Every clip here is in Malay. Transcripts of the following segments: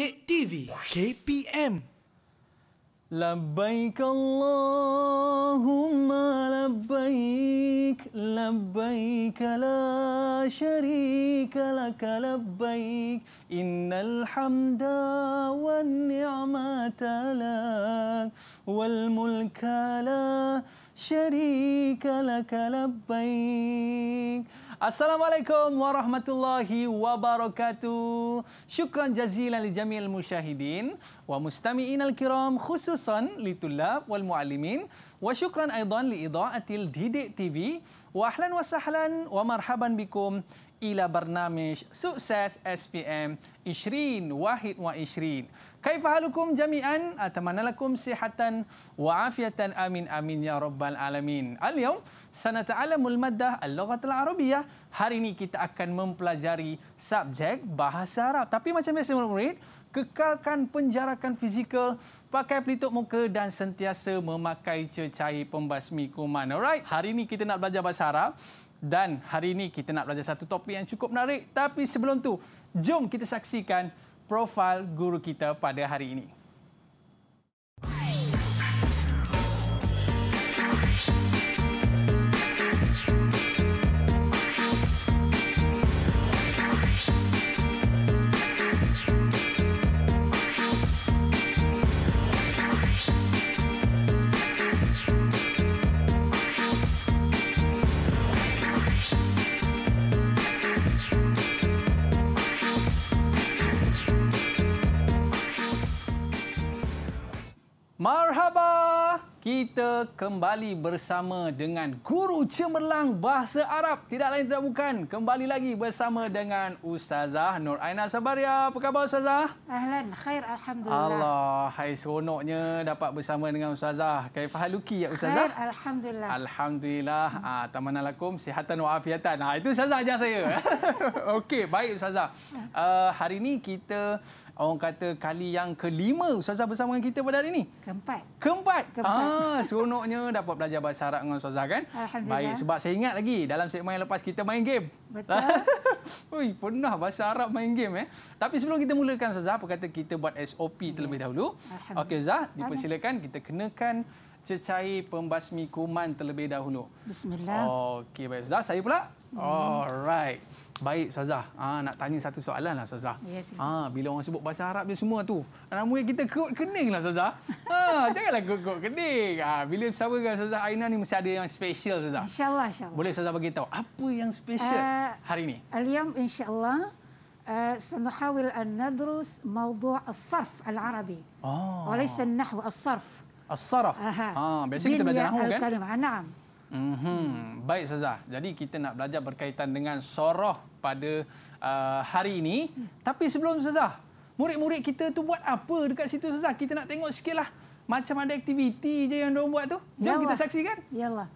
Update TV KPM. لبيك اللهم لبيك لبيك لا شريك لك لبيك إن الحمد والنعمة لك والملك لا شريك لك لبيك Assalamualaikum warahmatullahi wabarakatuh. شكرا جزيلا لجميع المشاهدين ومستمعينا الكرام خصوصا للطلاب والمعلمين وشكرا أيضا لإضاءة الديدي تي في وأهلا وسهلا ومرحبا بكم إلى برنامج سؤسس اس بي ام 2021 كيف حالكم جميعا؟ أتمنى لكم صحة وعافية آمين آمين يا رب العالمين اليوم Sana taalamul Maddah Al-Lughatul Arabiyah. Hari ini kita akan mempelajari subjek Bahasa Arab. Tapi macam biasa murid-murid, kekalkan penjarakan fizikal, pakai pelitup muka dan sentiasa memakai cecair pembasmi kuman. Alright, hari ini kita nak belajar Bahasa Arab dan hari ini kita nak belajar satu topik yang cukup menarik. Tapi sebelum tu, jom kita saksikan profil guru kita pada hari ini. kita kembali bersama dengan guru cemerlang bahasa Arab. Tidak lain tidak bukan. Kembali lagi bersama dengan Ustazah Nur Aina Sabaria. Apa khabar Ustazah? Ahlan khair alhamdulillah. Allah, hai seronoknya dapat bersama dengan Ustazah. Kaifa haluki ya Ustazah? Khair alhamdulillah. Alhamdulillah. Hmm. Ah, tamannalakum sihatan wa afiatan. Ah, itu Ustazah ajar saya. Okey, baik Ustazah. Ya. Uh, hari ini kita orang kata kali yang kelima Ustazah bersama dengan kita pada hari ini. Keempat. Keempat. Keempat. Ah, seronoknya dapat belajar bahasa Arab dengan Ustazah kan? Alhamdulillah. Baik, sebab saya ingat lagi dalam segmen yang lepas kita main game. Betul. Ui, pernah bahasa Arab main game eh. Tapi sebelum kita mulakan Ustazah, apa kata kita buat SOP yeah. terlebih dahulu? Alhamdulillah. Okey Ustazah, dipersilakan kita kenakan cecair pembasmi kuman terlebih dahulu. Bismillah. Okey, baik Ustazah, saya pula. Hmm. Alright. Baik, Ustazah. Ah nak tanya satu soalan lah, Ustazah. Yes, ah bila orang sebut bahasa Arab dia semua tu. Namanya kita kerut kening lah, Ustazah. ah, janganlah kerut kening. Ah, bila bersama dengan Ustazah Aina ni mesti ada yang special, Ustazah. InsyaAllah, insyaAllah. Boleh Ustazah bagi tahu apa yang special uh, hari ini? Aliyam, insyaAllah. Uh, سنحاول أن ندرس موضوع الصرف العربي oh. وليس النحو الصرف الصرف آه. آه. biasanya kita belajar ya nahu kan؟ نعم Mm -hmm. Baik, Ustazah. Jadi kita nak belajar berkaitan dengan soroh pada uh, hari ini. Tapi sebelum Ustazah, murid-murid kita tu buat apa dekat situ Ustazah? Kita nak tengok sikitlah macam ada aktiviti je yang diorang buat tu. Jom Yalah. kita saksikan. Yalah.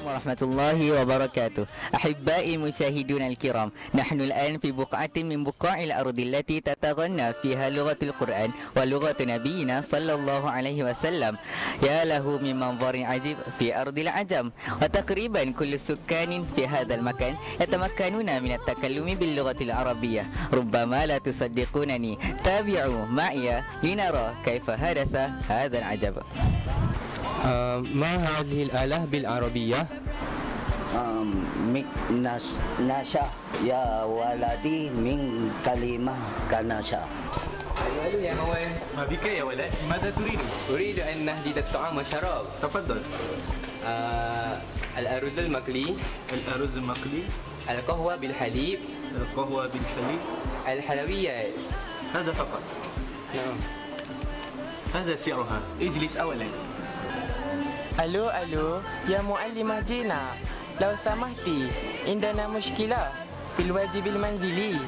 عليكم ورحمة الله وبركاته أحبائي المشاهدون الكرام نحن الآن في بقعة من بقاع الأرض التي تتغنى فيها لغة القرآن ولغة نبينا صلى الله عليه وسلم يا له من منظر عجيب في أرض العجم وتقريبا كل السكان في هذا المكان يتمكنون من التكلم باللغة العربية ربما لا تصدقونني تابعوا معي لنرى كيف حدث هذا العجب آه، ما هذه الآلة بالعربية؟ نشا يا ولدي من كلمة كنشا يا موان ما بك يا ولد؟ ماذا تريد؟ أريد أن نهدد الطعام والشراب تفضل آه، الأرز المقلي الأرز المقلي القهوة بالحليب القهوة بالحليب الحلويات هذا فقط نعم هذا سعرها اجلس أولا Alo, alo, ya muallimah jina Lau samahti, indana mushkila Fil wajibil manzili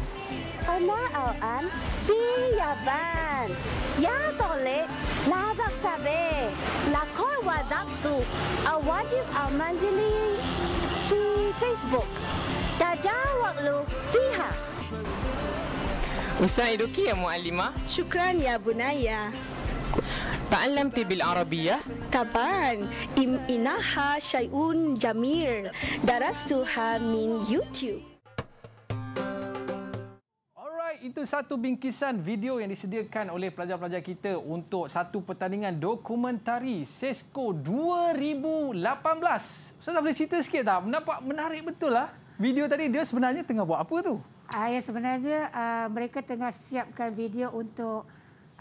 Ana al'an, fi yaban Ya boleh, ya ladak sabi Lakoi wadak tu, al wajib al manzili Fi Facebook Dajar waklu, fiha Usai Ruki ya Muallimah. Syukran ya Bunaya. تعلمت بالعربية؟ طبعا إنها شيء جميل درستها من يوتيوب itu satu bingkisan video yang disediakan oleh pelajar-pelajar kita untuk satu pertandingan dokumentari Sesko 2018. Ustazah boleh cerita sikit tak? Nampak menarik betul lah video tadi. Dia sebenarnya tengah buat apa tu? Ah, ya, sebenarnya uh, mereka tengah siapkan video untuk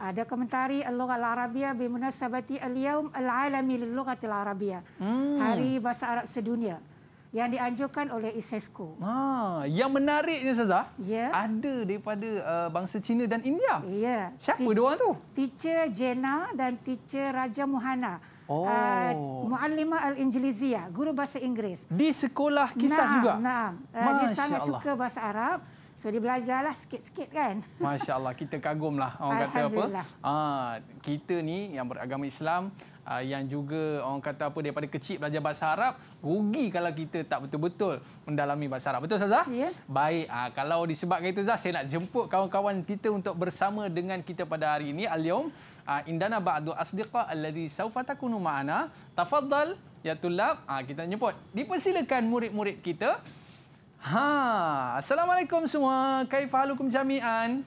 ada komentari al-lugha al-arabia bi munasabati al-yawm al-alami lil-lughati al-arabia hmm. hari bahasa Arab sedunia yang dianjurkan oleh ISESCO. Ah, ha, yang menariknya Saza, yeah. ada daripada uh, bangsa Cina dan India. Yeah. Siapa dua orang tu? Teacher Jenna dan Teacher Raja Muhana. Oh. Uh, Muallima Al-Injiliziyah, guru bahasa Inggeris. Di sekolah kisah nah, juga? Nah, uh, ah, dia sangat Allah. suka bahasa Arab. So dia belajarlah sikit-sikit kan. Masya-Allah, kita kagumlah orang kata apa? Ha, kita ni yang beragama Islam Uh, yang juga orang kata apa daripada kecil belajar bahasa Arab rugi kalau kita tak betul-betul mendalami bahasa Arab. Betul Ustazah? Ya. Yes. Baik. Uh, kalau disebabkan itu Ustazah, saya nak jemput kawan-kawan kita untuk bersama dengan kita pada hari ini al-yawm uh, indana ba'du asdiqa allazi saufa takunu ma'ana. Tafaddal ya tulab. Uh, kita jemput. Dipersilakan murid-murid kita Ha, assalamualaikum semua. Kaifa halukum jami'an?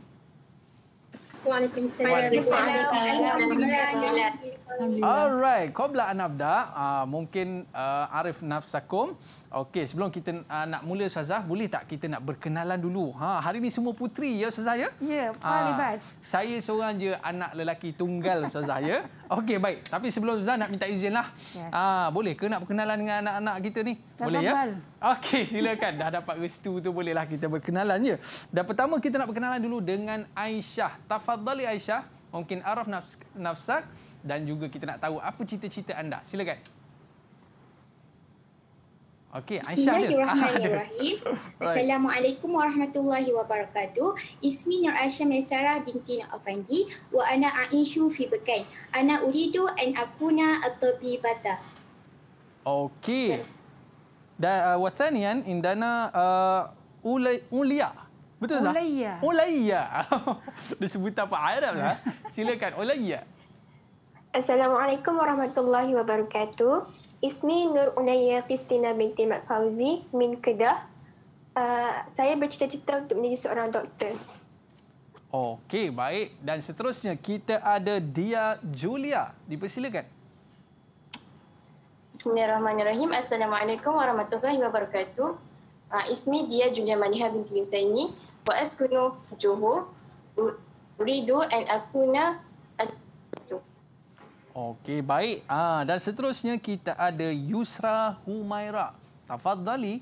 Waalaikumsalam. Waalaikumsalam. Waalaikumsalam. Waalaikumsalam. Waalaikumsalam. Waalaikumsalam. Waalaikumsalam. Alright, kau pula Anafda, uh, ah, mungkin uh, Arif Nafsakum. Okey, sebelum kita uh, nak mula Ustazah, boleh tak kita nak berkenalan dulu? Ha, hari ini semua putri ya Ustazah ya? Ya, Falibaz. Uh, saya seorang je anak lelaki tunggal Ustazah ya. Okey, baik. Tapi sebelum Ustazah nak minta izin lah. Ya. Uh, boleh ke nak berkenalan dengan anak-anak kita ni? Tak boleh ya? sambal. ya? Okey, silakan. Dah dapat restu tu bolehlah kita berkenalan ya. Dan pertama kita nak berkenalan dulu dengan Aisyah. Tafadhali Aisyah. Mungkin Araf Nafsak. Nafsak dan juga kita nak tahu apa cita-cita anda. Silakan. Okey, Aisyah. Bismillahirrahmanirrahim. Assalamualaikum warahmatullahi wabarakatuh. Ismi Nur Aisyah Maisara binti Nur Afandi. Wa ana a'inshu fi bekan. Ana uridu an akuna atabi bata. Okey. Dan uh, wathanian indana uh, ulia. Betul tak? Ulia. Ulia. Dia sebut apa Arab lah. Silakan. Ulayya. Assalamualaikum warahmatullahi wabarakatuh. Ismi Nur Unaya Kristina binti Mat Fauzi min Kedah. Uh, saya bercita-cita untuk menjadi seorang doktor. Okey, baik. Dan seterusnya kita ada Dia Julia. Dipersilakan. Bismillahirrahmanirrahim. Assalamualaikum warahmatullahi wabarakatuh. Uh, ismi Dia Julia Maniha binti Husaini. Wa askunu Johor. Uridu an akuna Okey, baik. Ah, dan seterusnya kita ada Yusra Humaira. Tafadhali.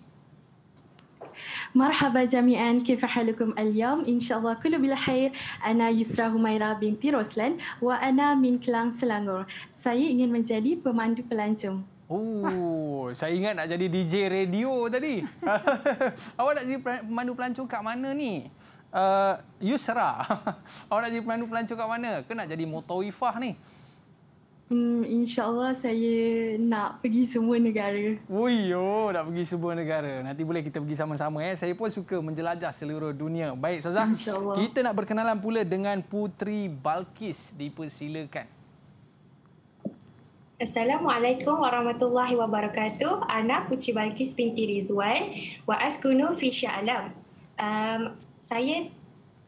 مرحبا جميعا كيف حالكم اليوم ان شاء الله كله بخير انا يسرى هميره بنت روسلان وانا من كلان سلانغور saya ingin menjadi pemandu pelancong oh saya ingat nak jadi DJ radio tadi awak nak jadi pemandu pelancong kat mana ni uh, yusra awak nak jadi pemandu pelancong kat mana ke nak jadi motoifah ni Hmm, InsyaAllah saya nak pergi semua negara. Wuih, yo, nak pergi semua negara. Nanti boleh kita pergi sama-sama. Eh. Saya pun suka menjelajah seluruh dunia. Baik, Sazah. InsyaAllah. Kita nak berkenalan pula dengan Putri Balkis. Dipersilakan. Assalamualaikum warahmatullahi wabarakatuh. Ana Putri Balkis binti Rizwan. Wa askunu fi sya'alam. Um, saya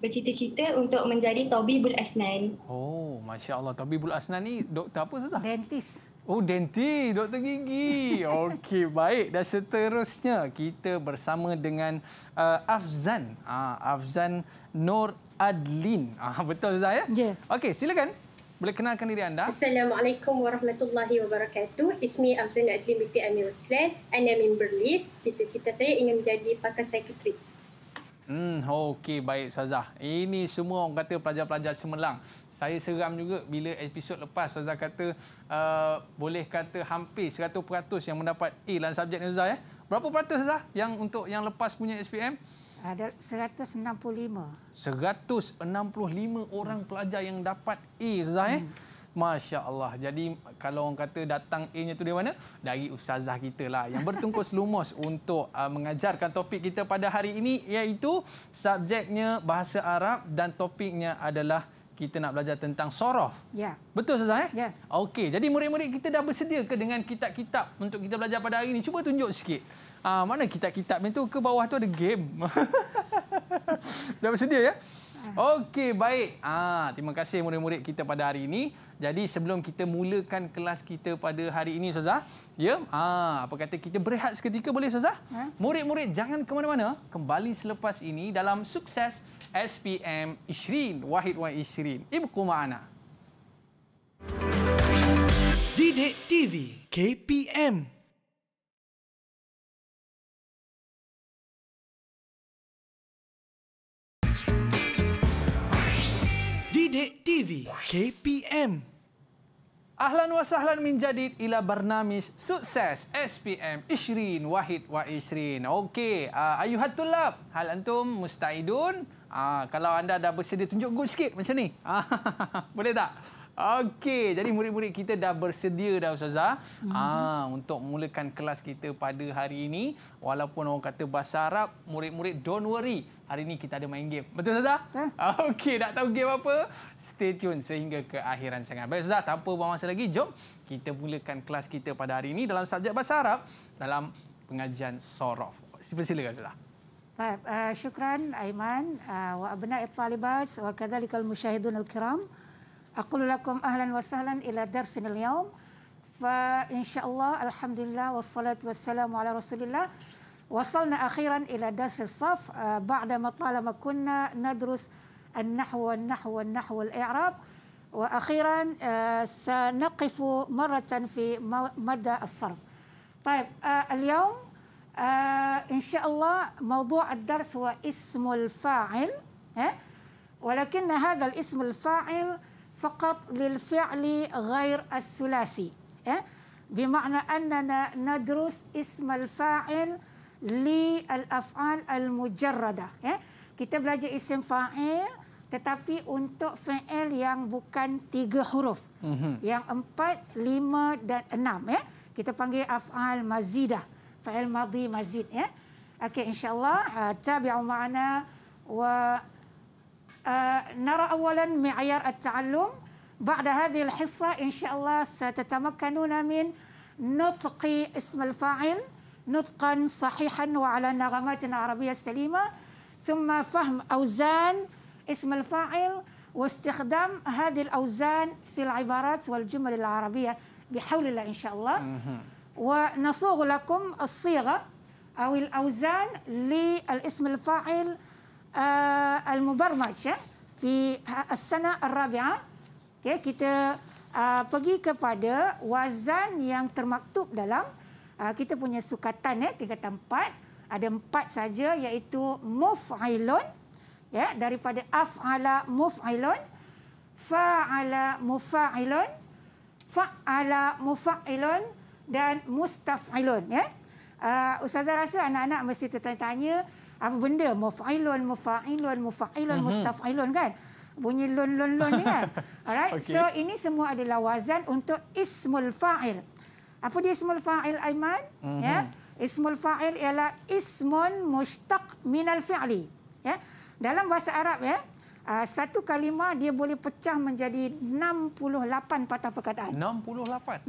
bercita-cita untuk menjadi Tobi Bul Asnan. Oh, Masya Allah. Tobi Bul Asnan ni doktor apa susah? Dentist. Oh, denti, doktor gigi. Okey, baik. Dan seterusnya, kita bersama dengan uh, Afzan. Uh, Afzan Nur Adlin. Uh, betul, Zah, ya? Ya. Yeah. Okey, silakan. Boleh kenalkan diri anda. Assalamualaikum warahmatullahi wabarakatuh. Ismi Afzan Adlin binti Amir Uslan. Anda min Berlis. Cita-cita saya ingin menjadi pakar sekretari. Hmm, Okey, baik Ustazah. Ini semua orang kata pelajar-pelajar cemerlang. Saya seram juga bila episod lepas Ustazah kata uh, boleh kata hampir 100% yang mendapat A dalam subjek ni Ustazah. Ya? Berapa peratus Ustazah yang untuk yang lepas punya SPM? Ada 165. 165 orang pelajar yang dapat A Ustazah. Ya. Hmm. Ya? Masya Allah. Jadi kalau orang kata datang A-nya tu dari mana? Dari ustazah kita lah yang bertungkus lumus untuk uh, mengajarkan topik kita pada hari ini iaitu subjeknya bahasa Arab dan topiknya adalah kita nak belajar tentang sorof. Ya. Betul Ustazah? Eh? Ya. Okey, jadi murid-murid kita dah bersedia ke dengan kitab-kitab untuk kita belajar pada hari ini? Cuba tunjuk sikit. Uh, mana kitab-kitab itu? Ke bawah tu ada game. dah bersedia ya? Ah. Okey, baik. Ah, terima kasih murid-murid kita pada hari ini. Jadi sebelum kita mulakan kelas kita pada hari ini Ustazah, ya. Ha, apa kata kita berehat seketika boleh Ustazah? Ha? Murid-murid jangan ke mana-mana, kembali selepas ini dalam sukses SPM Ishrin Wahid Wan Ishrin. Ibu kumana? Didik TV KPM Didik TV KPM. Ahlan wa sahlan min jadid ila barnamis sukses SPM Ishrin Wahid wa Ishrin. Okey, uh, ah, ayuhat tulab. Hal antum mustaidun? Uh, kalau anda dah bersedia tunjuk good sikit macam ni. Ah, boleh tak? Okey, jadi murid-murid kita dah bersedia dah Ustazah hmm. aa, ah, untuk mulakan kelas kita pada hari ini. Walaupun orang kata bahasa Arab, murid-murid don't worry. Hari ini kita ada main game. Betul Ustazah? Eh? Okey, nak tahu game apa? Stay tune sehingga ke akhiran sangat. Baik Ustazah, tanpa buang masa lagi, jom kita mulakan kelas kita pada hari ini dalam subjek bahasa Arab dalam pengajian Sorof. Sila-sila Ustazah. Baik, uh, syukran Aiman. Uh, wa abna'i talibas wa kadhalikal musyahidun al-kiram. أقول لكم أهلا وسهلا إلى درسنا اليوم فإن شاء الله الحمد لله والصلاة والسلام على رسول الله وصلنا أخيرا إلى درس الصف آه، بعدما طالما كنا ندرس النحو والنحو والنحو والإعراب وأخيرا آه، سنقف مرة في مدى الصرف طيب آه، اليوم إن شاء الله موضوع الدرس هو اسم الفاعل ولكن هذا الاسم الفاعل فقط للفعل غير الثلاثي بمعنى أننا ندرس اسم الفاعل للأفعال المجردة kita belajar isim fa'il tetapi untuk fa'il yang bukan tiga huruf mm-hmm. yang empat, lima dan enam ya kita panggil af'al mazidah fa'il madhi mazid ya okey insyaallah uh, ah, tabi'u ma'ana wa آه، نرى أولا معيار التعلم بعد هذه الحصة إن شاء الله ستتمكنون من نطق اسم الفاعل نطقا صحيحا وعلى نغمات عربية سليمة ثم فهم أوزان اسم الفاعل واستخدام هذه الأوزان في العبارات والجمل العربية بحول الله إن شاء الله ونصوغ لكم الصيغة أو الأوزان للاسم الفاعل المبرمج في السنة الرابعة okay, kita pergi kepada wazan yang termaktub dalam kita punya sukatan eh, tiga tempat Ada empat saja iaitu muf'ailun ya, daripada af'ala muf'ailun, fa'ala mufa'ilun, fa'ala mufa'ilun dan mustaf'ilun. Ya. Yeah. Ustazah rasa anak-anak mesti tertanya-tanya apa benda mufailun mufailun mufailun mm-hmm. mustafailun kan bunyi lon, lon, lun ni kan alright okay. so ini semua adalah wazan untuk ismul fa'il apa dia ismul fa'il aiman mm-hmm. ya mhm. ismul fa'il ialah ismun mushtaq minal fi'li ya dalam bahasa arab ya Uh, satu kalimah dia boleh pecah menjadi 68 patah perkataan. 68? 68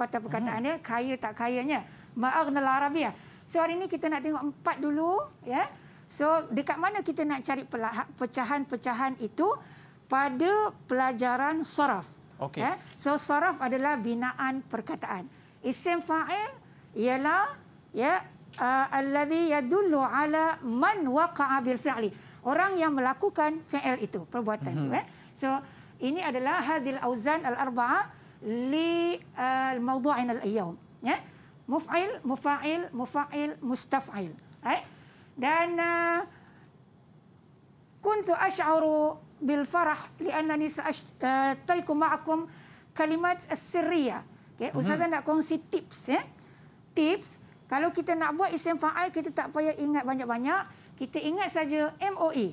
patah perkataan. Hmm. Ya. Kaya tak kayanya. Ma'agnal Arabiyah. So hari ini kita nak tengok empat dulu. ya. So dekat mana kita nak cari pecahan-pecahan itu? Pada pelajaran saraf. Okay. Eh? Ya. So saraf adalah binaan perkataan. Isim fa'il ialah ya uh, alladhi yadullu ala man waqa'a bil fi'li. Orang yang melakukan fi'il itu, perbuatan mm -hmm. itu. Eh? Mhm. Ya. So ini adalah hadil auzan al-arba'a li uh, al-mawdu'in al-ayyum. Ya. Yeah? Mufail, mufa'il, mufa'il, mustafail, Right? Dan uh, kuntu ash'aru bil farah li'annani sa'ashtariku uh, ma'akum kalimat as-sirriya. Okay, uh-huh. Ustazah nak kongsi tips. Ya? Eh? Tips, kalau kita nak buat isim fa'al, kita tak payah ingat banyak-banyak. Kita ingat saja MOE.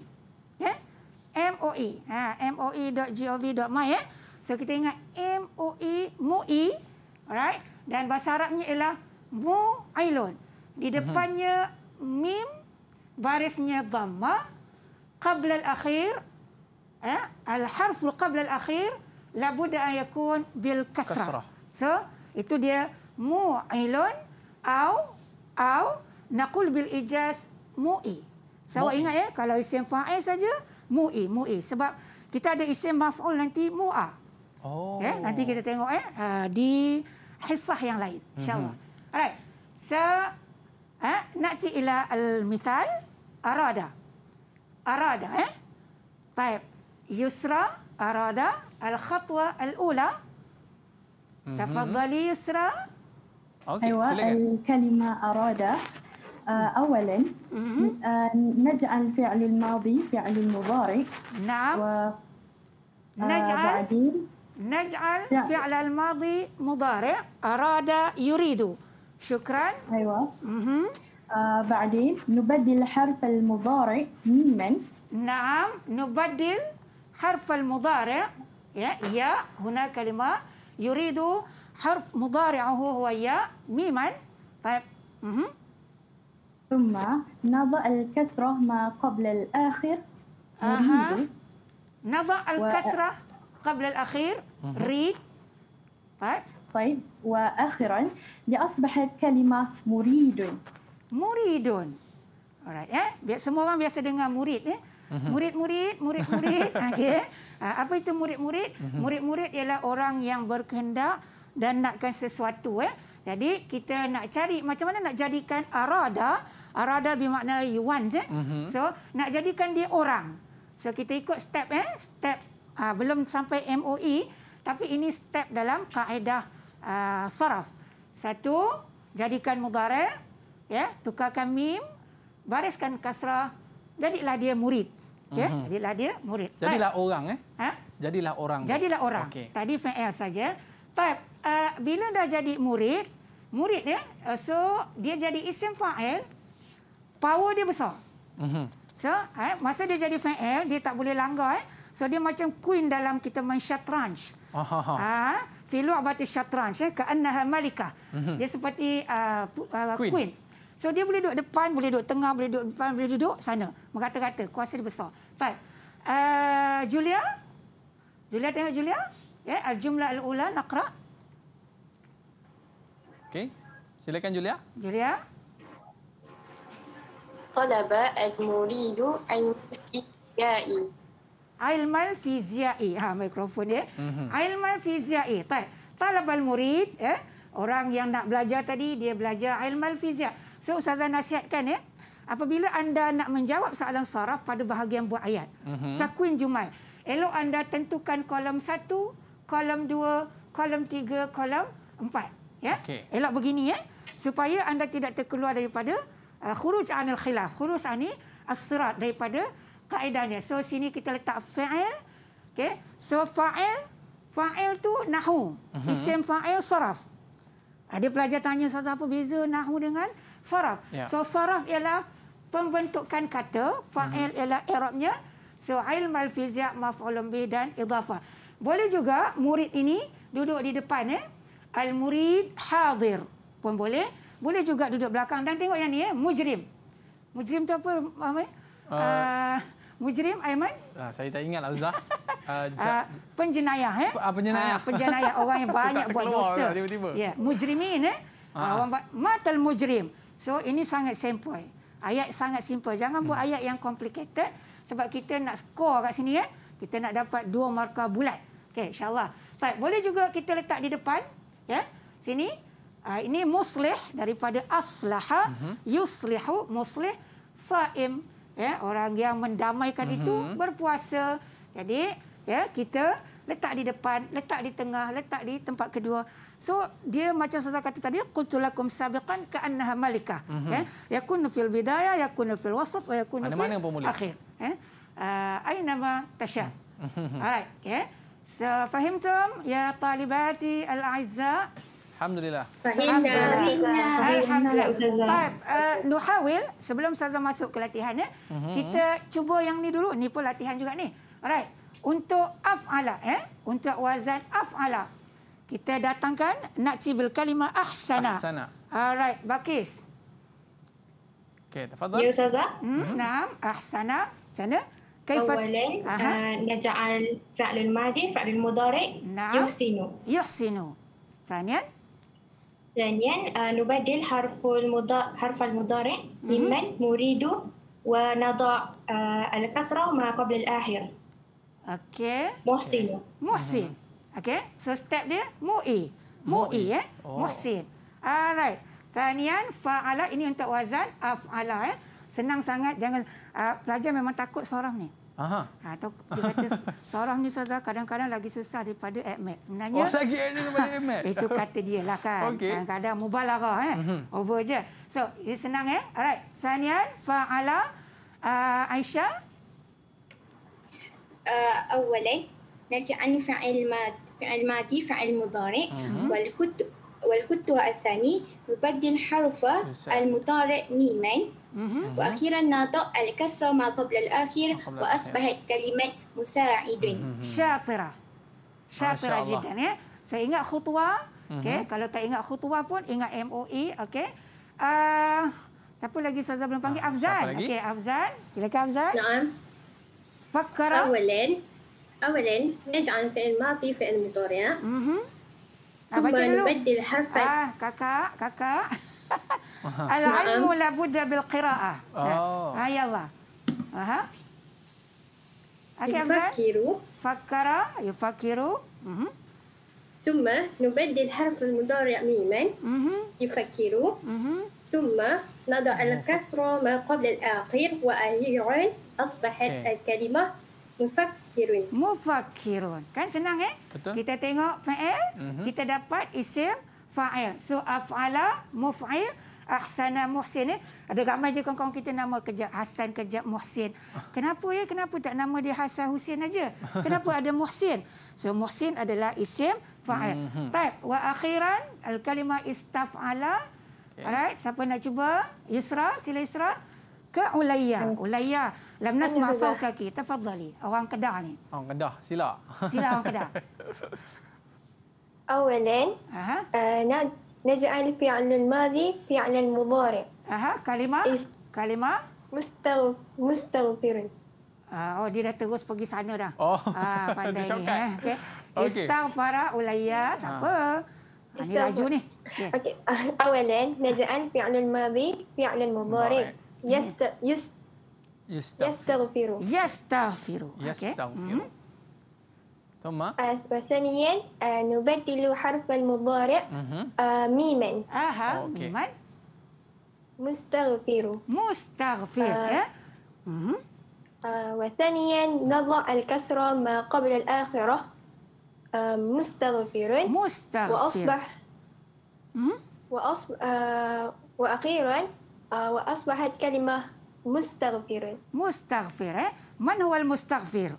Yeah? MOE. Ha, MOE.gov.my. Eh? Ya? So kita ingat MOE, MUI. E, alright. Dan bahasa Arabnya ialah mu ailun. Di mhm. depannya uh-huh. mim barisnya dhamma qabla al-akhir eh? al-harf qabla al-akhir la budda an yakun bil kasrah. So itu dia mu ailun au au naqul bil ijaz mu i, So mu'i. ingat ya kalau isim fa'il saja mu i mu i sebab kita ada isim maf'ul nanti mu'a. Oh. Ya, nanti kita tengok eh ah, di hissah yang lain. insya Mm-hmm. Alright. So, eh, نأتي إلى المثال أراد. أراد eh? طيب يسرى أراد الخطوة الأولى تفضلي يسرى أوكي. أيوة الكلمة أراد آه، أولا آه، نجعل فعل الماضي فعل المضارع نعم آه، نجعل نجعل فعل الماضي مضارع أراد يريد شكرا أيوة آه بعدين نبدل حرف المضارع من نعم نبدل حرف المضارع يا, يا هنا كلمة يريد حرف مضارعه هو يا ميما طيب مهم. ثم نضع الكسرة ما قبل الآخر أها نضع الكسرة و... قبل الأخير ريد طيب طيب واخرا لاصبحت كلمه مريد مريد alright ya yeah. semua orang biasa dengar murid ya eh? murid-murid mhm. murid-murid okey ah, apa itu murid-murid mhm. murid-murid ialah orang yang berkehendak dan nakkan sesuatu ya jadi kita nak cari macam mana nak jadikan arada arada bermakna you want yeah. Mhm. so nak jadikan dia orang so kita ikut step ya step ah, belum sampai MOE tapi ini step dalam kaedah Ah, saraf. Satu, jadikan mudara. Ya, tukarkan mim. Bariskan kasrah. Jadilah dia murid. Okay? Ya, mm -hmm. Jadilah dia murid. Jadilah orang. Eh? Ha? Jadilah orang. Jadilah orang. Okay. Tadi fa'il saja. Baik, uh, bila dah jadi murid, murid dia, uh, so dia jadi isim fa'il, power dia besar. Mm -hmm. So, eh, masa dia jadi fa'il, dia tak boleh langgar. Eh? So, dia macam queen dalam kita main syatranj. Ah, ha, filu abati syatranj, eh, keannya malika. Mm-hmm. Dia seperti uh, uh, queen. queen. So dia boleh duduk depan, boleh duduk tengah, boleh duduk depan, boleh duduk sana. Mengata-kata, kuasa dia besar. Baik. Uh, Julia? Julia tengok Julia? Ya, yeah. al-jumlah al-ula naqra. Okey. Silakan Julia. Julia. Talaba al-muridu an-ikai. Ailman Fiziai. Ha, mikrofon dia. Mm-hmm. Ailman Fiziai. Tak. Talab al-murid. Eh? Ya, orang yang nak belajar tadi, dia belajar Ailman Fiziai. So, Ustazah nasihatkan ya. Eh? Apabila anda nak menjawab soalan saraf pada bahagian buat ayat. Mm-hmm. Cakuin Jumai. Elok anda tentukan kolom satu, kolom dua, kolom tiga, kolom empat. Ya? Okay. Elok begini ya. Eh? Supaya anda tidak terkeluar daripada uh, khuruj anil khilaf. Khuruj anil as daripada kaedahnya. So sini kita letak fa'il. Okey. So fa'il, fa'il tu nahu. Uh-huh. Isim fa'il saraf. Ada pelajar tanya Ustaz apa beza nahu dengan saraf. Yeah. So saraf ialah pembentukan kata, fa'il uh-huh. ialah i'rabnya. So ilm al fizya maf'ulun bih dan idhafah. Boleh juga murid ini duduk di depan eh. Al murid hadir pun boleh. Boleh juga duduk belakang dan tengok yang ni eh mujrim. Mujrim tu apa? Apa? Uh, uh, Mujrim Aiman? Ah, saya tak ingat lah Uzzah. Uh, ah, penjenayah eh? Uh, penjenayah. Uh, penjenayah orang yang banyak buat dosa. Lah, tiba-tiba. Ya, yeah. mujrimin eh. Orang uh, matal mujrim. So ini sangat simple. Ayat sangat simple. Jangan hmm. buat ayat yang complicated sebab kita nak skor kat sini eh. Kita nak dapat dua markah bulat. Okey, insyaallah. Baik, boleh juga kita letak di depan ya. Yeah? Sini uh, ini muslih daripada aslaha, mm-hmm. yuslihu muslih saim ya orang yang mendamaikan mm-hmm. itu mhm. berpuasa jadi ya kita letak di depan letak di tengah letak di tempat kedua so dia macam saya kata tadi qultu lakum sabiqan ka annaha malika mm-hmm. ya yakun fil bidaya yakun fil wasat wa yakun fil akhir ya uh, aina ma tasha mhm. alright ya so fahimtum ya talibati al-aizza Alhamdulillah. Alhamdulillah. Alhamdulillah Ustazah. Baik, uh, eh, nuhawil sebelum Ustazah masuk ke latihan ya. Uh eh, -huh. Mhm. Kita cuba yang ni dulu. Ni pun latihan juga ni. Alright. Untuk af'ala eh, untuk wazan af'ala. Kita datangkan naktibul kalimah ahsana. Ahsana. Alright, Bakis. Okey, تفضل. Ya Ustazah. Hmm, uh Naam, ahsana. Cana? Awalan, uh, eh, naja'al fa'lul madi, fa'lul mudari, nah. yuhsinu. Yuhsinu. Sanian? ثانيا نبدل حرف المضا حرف المضارع ممن نريد ونضع الكسرة ما قبل الآخر أوكي محسن محسن أوكي سو ستيب دي مؤي مؤي إيه محسن alright ثانيا فعل ini untuk wazan afala eh senang sangat jangan uh, pelajar memang takut seorang ni Aha. Ha, atau dia kata seorang ni Ustazah kadang-kadang lagi susah daripada AdMed. Sebenarnya, oh, lagi AdMed daripada AdMed? itu kata dia lah kan. Okay. Kadang-kadang mubalarah. Eh? Mm-hmm. Over je. So, ini senang eh. Alright. Sanian, Fa'ala, uh, Aisyah. Uh, awalai, nerja'an fa'il mad. Fa'il madi, fa'il mudari' mm-hmm. wal khutwa asani mubaddil harfa al mudari' miman. Mm-hmm. وأخيرا ناطق الكسر ما قبل الأخير وأصبحت كلمة مساعد شاطرة شاطرة جدا يا saya ingat khutwa mhm. kalau tak ingat khutwa pun ingat MOE okey uh, siapa lagi saza belum panggil ah, Afzan okey Afzan bila ke Afzan naam fakkar awalan awalan naj'an fi'il madhi fi'il mudhari' ya. mhm Ah, baca dulu. Ah, kakak, kakak. العلم نعم. لابد بالقراءة آه. ها آه، يلا أها يفكر فكر يفكر مه. ثم نبدل حرف المضارع ميما يفكر مه. ثم نضع الكسر ما قبل الآخر وأخيرا أصبحت okay. الكلمة مفكر مفكر kan senang eh Betul. kita tengok fa'il mm -hmm. kita dapat isim fa'il. So af'ala muf'il ahsana muhsin eh. Ada ramai je kawan-kawan kita nama kejap Hasan kerja Muhsin. Kenapa ya? Kenapa tak nama dia Hasan Husin aja? Kenapa ada Muhsin? So Muhsin adalah isim fa'il. Mm-hmm. Baik, wa akhiran al kalima istaf'ala. Okay. Alright, siapa nak cuba? Yusra, sila Yusra. Ke Ulayya. Ulayya. Lam nasma sawtaki. Tafadhali. Orang Kedah ni. Orang oh, Kedah. Sila. Sila orang Kedah. أولا أها. نجعل فعل الماضي فعل المضارع أها كلمة كلمة مستغ... مستغفر آه, oh, dia dah terus pergi sana dah. Oh. Ah, pandai ni. Eh. Okay. Okay. Istaghfara ulayya. Ah. Tak apa. Ah, ni laju ni. Okay. Ah, Awalan, naja'an fi'lun madhi, fi'lun mubarik. Yastaghfiru. Yastaghfiru. Yastaghfiru. Okay. Yastaghfiru. Hmm. ثم وثانيا آه، آه، نبدل حرف المضارع آه، ميما اها ميما مستغفر مستغفر إيه؟ وثانيا نضع الكسرة ما قبل الآخرة مستغفر مستغفر وأصبح وأصب... وأخيرا وأصبحت كلمة مستغفر مستغفر إيه؟ من هو المستغفر؟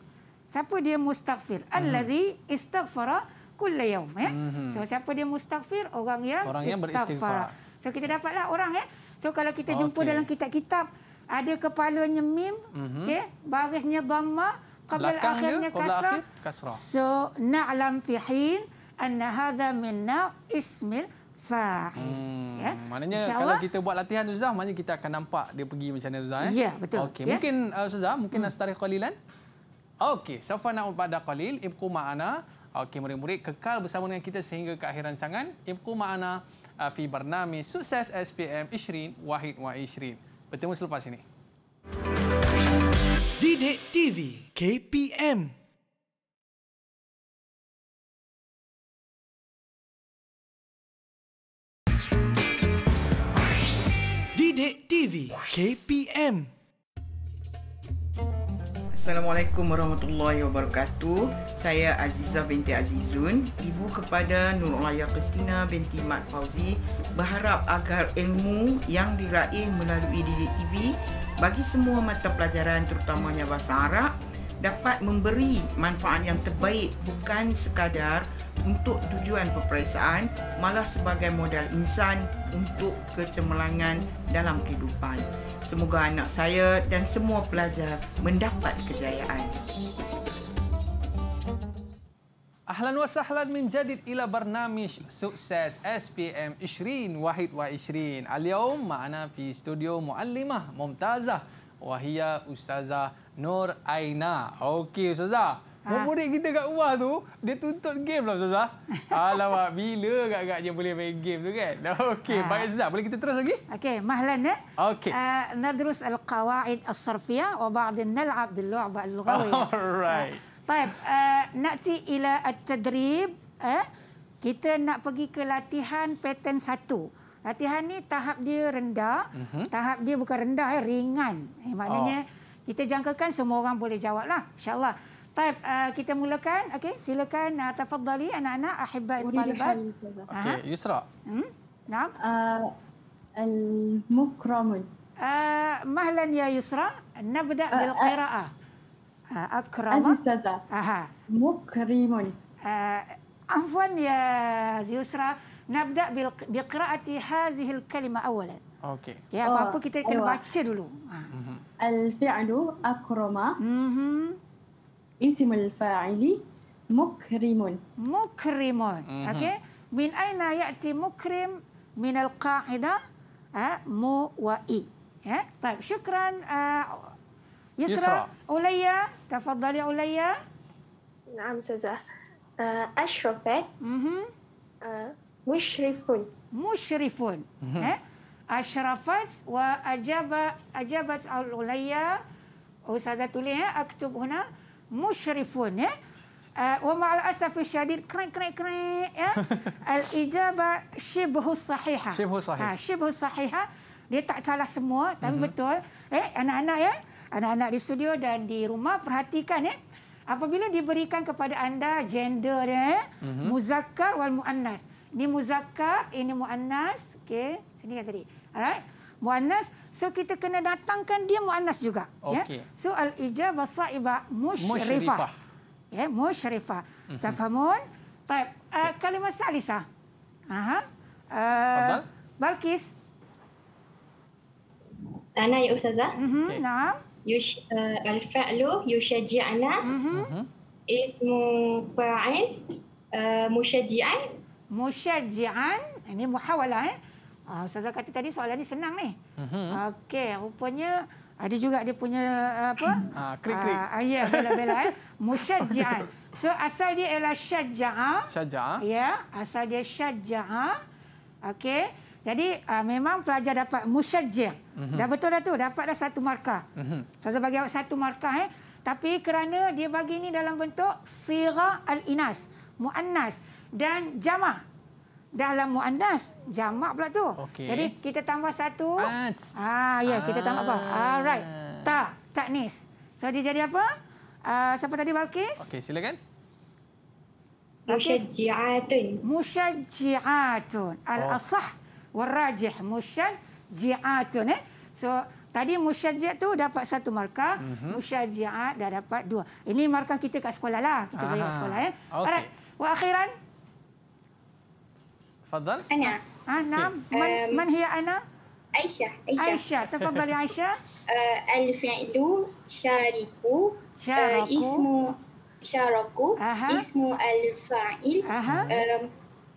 siapa dia mustaghfir hmm. allazi istaghfara kulla yawm ya hmm. so siapa dia mustaghfir orang yang orang yang istighfar. so kita dapatlah orang ya so kalau kita okay. jumpa dalam kitab-kitab ada kepalanya mim hmm. okey barisnya dhamma qabl akhirnya kasrah akhir, so na'lam fi hin anna hadha min ismil Hmm, ya. Maknanya Insya kalau Allah. kita buat latihan Ustaz, maknanya kita akan nampak dia pergi macam mana Ustaz. Eh? Ya, betul. Okay. Ya? Mungkin uh, Ustaz, mungkin hmm. nak setarik Okey, Safa nak pada qalil ibqu ma'ana. Okey, murid-murid kekal bersama dengan kita sehingga ke akhir rancangan. Ibqu ma'ana uh, fi barnami sukses SPM Ishrin Wahid wa Ishrin. Bertemu selepas ini. Didik TV KPM Didik TV KPM Assalamualaikum warahmatullahi wabarakatuh Saya Aziza binti Azizun Ibu kepada Nur Nurulaya Kristina binti Mat Fauzi Berharap agar ilmu yang diraih melalui DJTV Bagi semua mata pelajaran terutamanya bahasa Arab dapat memberi manfaat yang terbaik bukan sekadar untuk tujuan peperiksaan malah sebagai modal insan untuk kecemerlangan dalam kehidupan. Semoga anak saya dan semua pelajar mendapat kejayaan. Ahlan wa sahlan min jadid ila barnamish sukses SPM Ishrin Wahid wa Ishrin. Al-yawm ma'ana fi studio muallimah Mumtazah wa hiya ustazah Nur Aina. Okey, Ustazah. Murid-murid ah. kita kat luar tu, dia tuntut game lah, Ustazah. Alamak, bila agak-agaknya boleh main game tu kan? Okey, ah. baik Ustazah. Boleh kita terus lagi? Okey, mahlan ya. Okey. Uh, nadrus al-qawaid al-sarfiyah wa ba'din nal'ab dil al-ghawiyah. Alright. Uh, Taib, uh, nakci ila at-tadrib. Eh? Kita nak pergi ke latihan pattern satu. Latihan ni tahap dia rendah. Mm -hmm. Tahap dia bukan rendah, eh, ringan. Eh, maknanya... Oh. Kita jangkakan semua orang boleh jawab lah. InsyaAllah. Baik, uh, kita mulakan. Okey, silakan uh, tafadhali anak-anak ahibat talibat. Okey, Yusra. Hmm? Naam. Uh, Al-mukramun. Uh, mahlan ya Yusra. Nabda uh, bil uh, qira'ah. Uh, akrama. Azizaza. Aha. Mukrimun. Uh, afwan ya Yusra. Nabda bil qira'ati hazihil kalima awalan. Okey. Ya, apa-apa oh. kita kena baca dulu. Ha. Mm-hmm. Al-fi'lu akrama. Mhm. Ismul fa'ili mukrimun. Mukrimun. Mm-hmm. Okey. Min aina ya'ti mukrim min al-qa'idah? Ha? mu wa i. Ya. Baik, syukran uh, Yusra. Yusra. Ulayya, tafadhali Ulayya. Naam, Saza. Uh, Ashrafat. Mhm. Uh, mushrifun. Mushrifun. Mm-hmm. Eh? asyrafat wa ajaba ajabat al-ulayya Ustazah tulis ya, aktub huna musyrifun ya. Uh, wa ma'al asaf syadid krek krek krek ya. Al ijaba shibhu sahiha. Shibhu ha, sahiha. Ha, Dia tak salah semua tapi mhm. betul. Eh anak-anak ya. Anak-anak di studio dan di rumah perhatikan ya. Apabila diberikan kepada anda gender dia ya. Mhm. Muzakkar wal muannas. Ini muzakkar, ini muannas. Okey, sini kan tadi. Alright. Mu'annas. So kita kena datangkan dia mu'annas juga. Ya? Okay. Yeah? So al-ijab wasa'ibah musyrifah. Ya, yeah, musyrifah. Mm-hmm. Tafahamun? Baik. Okay. Uh, eh, ya. kalimah salisa. Aha. Uh, Abang? Balkis. Ana ya Ustazah. Mm-hmm. Okay. Naam. Yush, uh, al-fa'lu yushaji'ana. Mm-hmm. Ismu fa'il. Uh, musyaji'an. Musyaji'an. Ini muhawalah. Eh? Uh, ah, Ustazah kata tadi soalan ni senang ni. Mm-hmm. Okey, rupanya ada juga dia punya uh, apa? Ah, krik-krik. Uh, ya, bela-bela. Eh. Musyajjaan. So, asal dia ialah syajja'a. Syajja'a. Ya, yeah, asal dia syajja'a. Okey. Jadi, uh, memang pelajar dapat musyajja. Mm-hmm. Dah betul dah tu, dapat dah satu markah. Mm-hmm. Ustazah bagi awak satu markah. Eh. Tapi kerana dia bagi ni dalam bentuk sirah al-inas. Mu'annas. Dan jamah dalam muannas jamak pula tu. Okay. Jadi kita tambah satu. Ah, ah ya kita tambah apa? Alright. Ah. Ah, Ta, taknis. So dia jadi apa? Ah siapa tadi Balkis? Okey, silakan. Mushajjiatun. Mushajjiatun. Al-asah oh. war rajih mushajjiatun eh. So tadi musyajjiat tu dapat satu markah, mm-hmm. musyajjiat dah dapat dua. Ini markah kita kat sekolah lah. Kita bagi kat sekolah eh. Okay. Alright. Wa akhiran تفضل انا انا من من هي انا عائشه عائشه عائشه تفضلي عائشه الفعل شاركوا شاركوا شاركوا اسم الفاعل أها.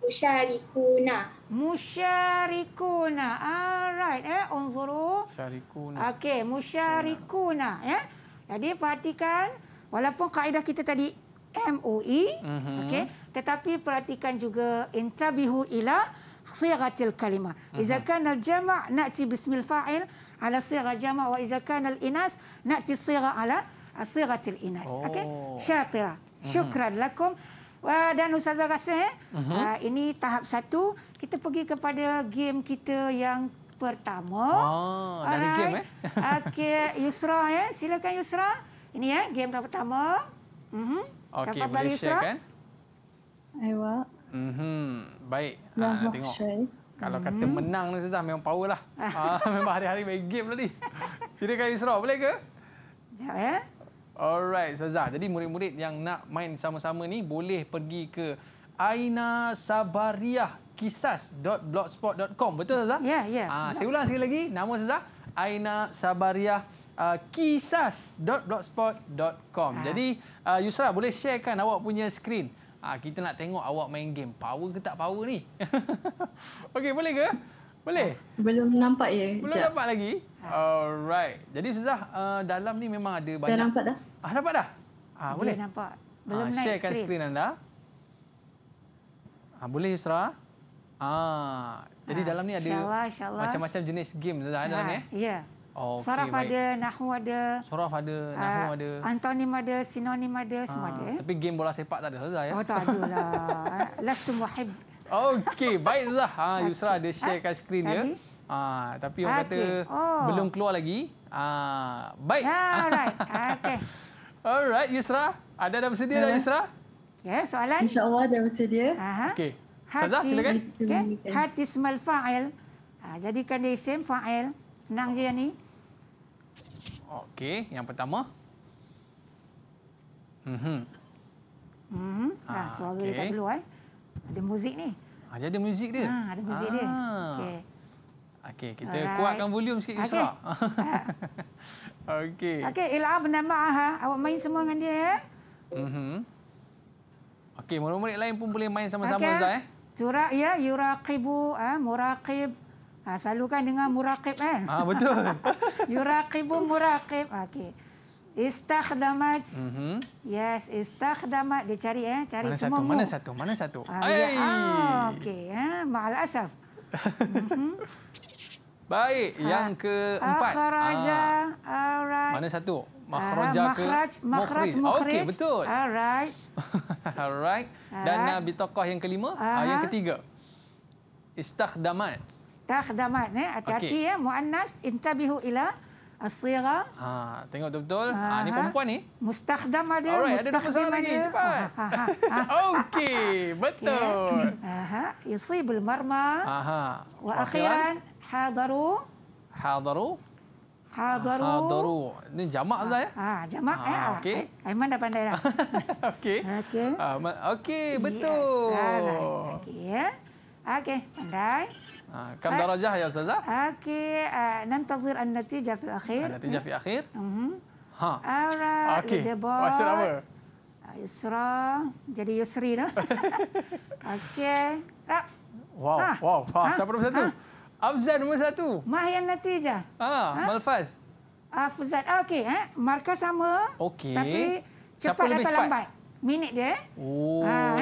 مشاركونا مشاركونا alright eh انظروا شاركونا okay مشاركونا ya yeah. jadi perhatikan walaupun kaedah kita tadi MOE mm -hmm. okay tetapi perhatikan juga intabihu ila sighatil kalimah mhm. iza kana al jama' nati bismil fa'il ala sighah jama' wa iza kana al inas nati sighah ala sighatil inas oh. okey syatira mhm. syukran lakum dan ustazah rasa eh uh-huh. ini tahap satu. kita pergi kepada game kita yang pertama oh ada game eh okey yusra eh silakan yusra ini ya eh, game pertama mhm uh-huh. okey boleh share kan Mhm. Aiwak. Ah, hmm Baik. Ha, nak tengok. Kalau hmm. kata menang ni Ustazah memang power lah. ha, memang hari-hari main game tadi. Lah Silakan Isra, boleh ke? Ya, ya. Alright Ustazah. Jadi murid-murid yang nak main sama-sama ni boleh pergi ke Aina Sabariah kisas.blogspot.com betul Ustazah? Ya, ya. Ah, saya ulang sekali lagi nama Ustazah Aina Sabariah Uh, kisas.blogspot.com ah. Jadi uh, Yusra boleh sharekan awak punya screen. Ha, kita nak tengok awak main game. Power ke tak power ni? Okey, boleh ke? Boleh? Belum nampak ya. Belum Sekejap. nampak lagi? Alright. Jadi Suzah, uh, dalam ni memang ada banyak... Dah nampak dah. Ah, nampak dah? Ah, ha, boleh? Dia nampak. Belum ha, naik kan screen. screen anda. Ha, boleh, Yusra? ha, jadi ha, dalam ni ada macam-macam jenis game Suzah ha, dalam ni. Ya. Eh? Ya. Yeah. Okay, Saraf baik. ada, nahu ada. Saraf ada, ah, nahu uh, ada. Antonim ada, sinonim ada, uh, semua ah, ada. Eh. Tapi game bola sepak tak ada, Zah. Ya? Oh, tak ada lah. Lastu muhib. Okey, baiklah. Ha, Yusra ada sharekan skrin ya. Ha, tapi orang okay. kata oh. belum keluar lagi. Ha, baik. Ya, alright. Okey. Alright, Yusra. Ada dah bersedia dah, Yusra? Ya, soalan. InsyaAllah dah bersedia. Okey. Hati, Okay. Hati ismal fa'il. Ha, jadikan dia isim fa'il. Senang je yang ni. Okey, yang pertama. Mhm. Mhm. Ha, ah, suara okay. dekat dulu eh. Ada muzik ni. Ada ah, ada muzik dia. Ha, ada muzik ah. dia. Okey. Okey, kita Alright. kuatkan volume sikit Yusra. Okey. Okey, Ila menambah ha. Awak main semua dengan dia ya. Eh? Mhm. Okey, murid-murid lain pun boleh main sama-sama okay. Zai eh. Tura ya, yuraqibu, ha, muraqib, Ha, selalu kan dengar murakib kan? Ah, betul. Yurakibu murakib. Okey. Istakhdamat. Mm -hmm. Yes, istakhdamat. Dia cari eh, cari mana semua. Satu, mana satu? Mana satu? Ah, ya. ah, Okey, ha, eh? ma'al asaf. mm -hmm. Baik, ha. yang keempat. Akhraja. Ah. Alright. Mana satu? Makhraja ah, makhraj, ke? Makhraj, makhraj, Okey, betul. Alright. Alright. Dan ah. bitokoh yang kelima? Ah. Ah, yang ketiga. Istakhdamat. Istakhdamat. Tak ya. Eh? Hati-hati okay. ya eh? muannas intabihu ila asira. Ah tengok betul-betul. Ah -betul. ha, ni perempuan ni. Mustakhdamat ada mustakhdamat dia. Cepat. Okey, betul. Aha, yusibul marma. Aha. Wa kan? akhiran hadaru. Hadaru. Hadaru. Hadaru. Ini jamak ha, ya? Ha, jamak ha, ya. Okey. Aiman dah pandai lah? Okey. Okey. betul. Yes, Okey ya. Okey, pandai. كم درجه يا استاذه اوكي ننتظر النتيجه في الاخير النتيجه في الاخير ها اوكي يسرى جدي يسري لا اوكي واو واو ها صبر بس افزن مو satu ما هي النتيجه اه ما الفاز افزن اوكي ها ماركه sama اوكي tapi cepat atau lambat minit dia oh ha.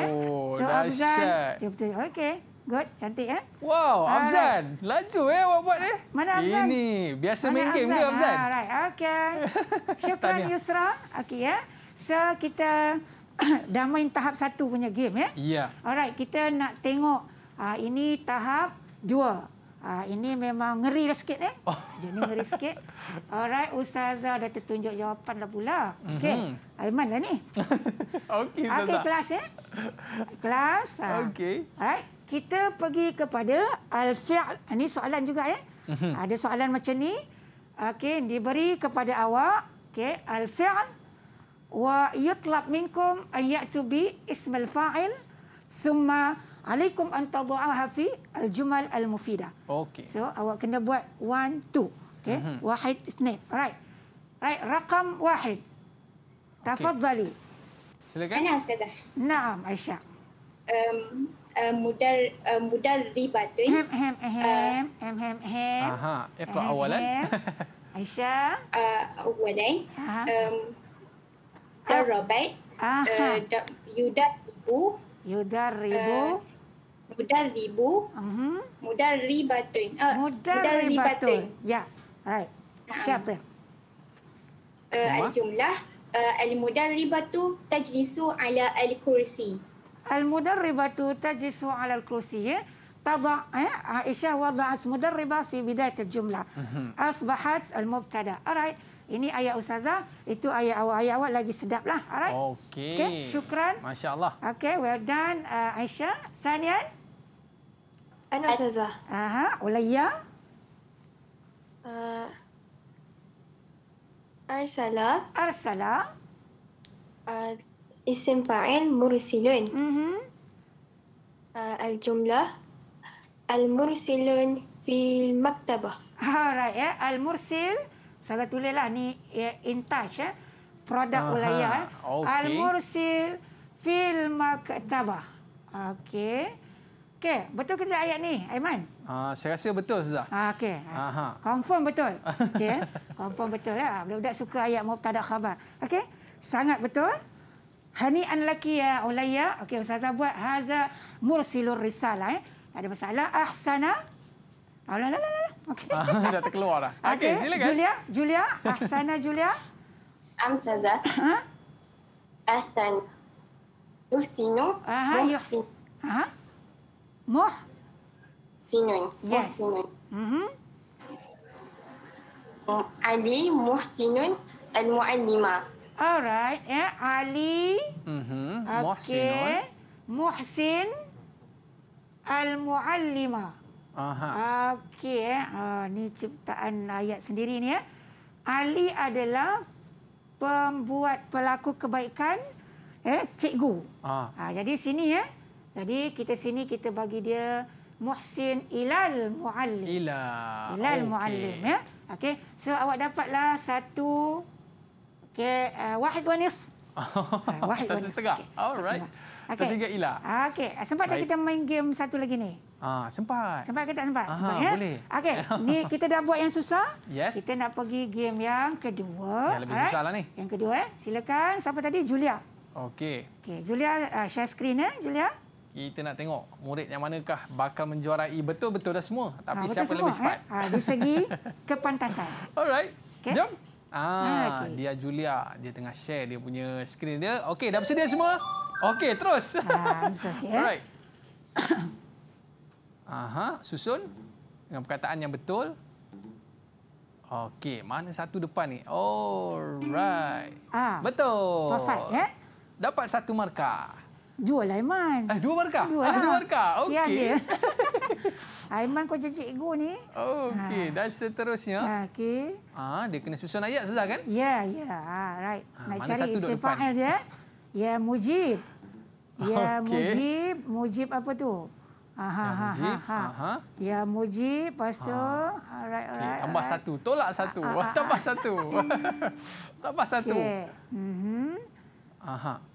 so افزن okay. Good, cantik eh. Wow, Afzan. Uh, laju eh awak buat eh. Mana Afzan? Ini, biasa main game Afzan? ke Afzan? Ha, right. Okay. Syukran Yusra. Okay ya. Eh. So, kita dah main tahap satu punya game ya. Yeah. Ya. Alright, kita nak tengok uh, ini tahap dua. Uh, ini memang ngeri dah sikit eh. Oh. Jadi ngeri sikit. Alright, Ustazah dah tertunjuk jawapan dah pula. Okay. Mm -hmm. Aiman lah ni. okay, Ustazah. Okay, kelas ya. Eh. Kelas. Okay. Alright kita pergi kepada al Ini ah, soalan juga ya. Ada soalan macam ni. Okey, diberi kepada awak, okey, al-fi'l wa yutlab minkum an ya'tu bi ismil fa'il summa alaikum an tadu'aha hafi al-jumal al-mufida. Okey. So, awak kena buat one, two. Okey. Mhm. Wahid, snap. Alright. Alright, rakam wahid. Tafadzali. Okay. Silakan. Ana Ustazah. Naam, Aisyah. Um, Uh, mudar uh, mudar ribatui. Eh? Hem hem uh, hem hem hem hem. Aha, ikra eh, awalan. Aisyah. awalan. Eh? Um, darabat. Ah. Aha. yudar ribu. Yudar ribu. Mhm. Uh, mudar ribu. Uh Mudar ribatun. mudar, mudar Ya. right. Siapa? Al-jumlah. Uh, Al-mudar ribatu tajlisu ala al-kursi al mudarribatu tajisu ala al kursi ya tada eh? Ya. Aisyah wada'at mudarribah fi bidayat mhm. ini ayat ustazah itu ayat awal ayat awal lagi sedaplah alright okey okay. syukran masyaallah okey well done uh, Aisyah sanian ana ustazah aha ulayya uh, arsala arsala uh, Isim fa'il mursilun. Mm-hmm. Uh, al-jumlah al-mursilun fil maktabah. Alright ya, al-mursil saya tulislah ni ya, in touch ya. Produk uh ulaya. Ya. Okay. Al-mursil fil maktabah. Okey. Okey, betul ke ayat ni, Aiman? Uh, saya rasa betul sudah. Okey. uh Confirm betul. Okey. Confirm betul ya. Budak-budak suka ayat mau tak ada khabar. Okey. Sangat betul. Hani'an laki ya Ulaya. Okey, Ustazah buat. Haza mursilur risalah. Eh. Ada masalah. Ahsana. Ah, la la la, Okey. Ah, dah terkeluar dah. Okey, okay, silakan. Julia, Julia. Ahsana, Julia. Am, Ustazah. Huh? Ha? Ahsan. Yuhsinu. Aha, Yuhsin. Aha. Muh. Sinun. Yes. Muhsinun. Mm-hmm. Mm Ali Muhsinun al Muallima. Alright, ya yeah. Ali, mm -hmm. okay. Muhsin, Al-Muallima. okay. oh, ya, ha, ni ciptaan ayat sendiri ni ya. Ali adalah pembuat pelaku kebaikan, eh, cikgu. Ah. Ha, jadi sini ya. Jadi kita sini kita bagi dia Muhsin Ilal Muallim. Ilal. Ilal okay. Muallim ya. okay. so awak dapatlah satu Okey, uh, Wahid Wanis. Uh, eh, Wahid Okay. Tiga ila. Okey, eh, sempat tak kita main game satu lagi ni? Ah, sempat. Sempat kita sempat? Aha, sempat ya? Boleh. Okay, ni kita dah buat yang susah. Yes. Kita nak pergi game yang kedua. Yang lebih right. susah lah ni. Yang kedua eh. Silakan siapa tadi? Julia. Okay. Okay, Julia uh, share screen eh, Julia. Kita nak tengok murid yang manakah bakal menjuarai betul-betul dah semua. Tapi ha, siapa semua, lebih cepat? Eh? Ha, ah, di segi kepantasan. Alright. Okay. Jom. Ah, ah okay. dia Julia, dia tengah share dia punya skrin dia. Okey, dah bersedia semua? Okey, terus. Ha, susah sikit. Eh. Alright. Aha, susun dengan perkataan yang betul. Okey, mana satu depan ni? Alright. Ah, betul. Perfect, ya? Dapat satu markah. Dua lah Aiman. Eh, dua markah? Dua ah, lah. Dua markah. Okey. Sian dia. Aiman kau jadi cikgu ni. Okay. Ha. Ah. Dan seterusnya. Ha, Okey. Ha, dia kena susun ayat sudah kan? Ya, yeah, ya. Yeah. Ha, right. Ha, Nak cari isi fa'il dia. Ya, mujib. Ya, okay. mujib. Mujib apa tu? Aha, ya, Muji. Ha, ha. Ya, Muji. Lepas tu, ha. alright, alright. Okay, tambah alright. satu. Tolak satu. Ha, ha, ha. tambah satu. tambah satu. Okay. Mm -hmm. Aha.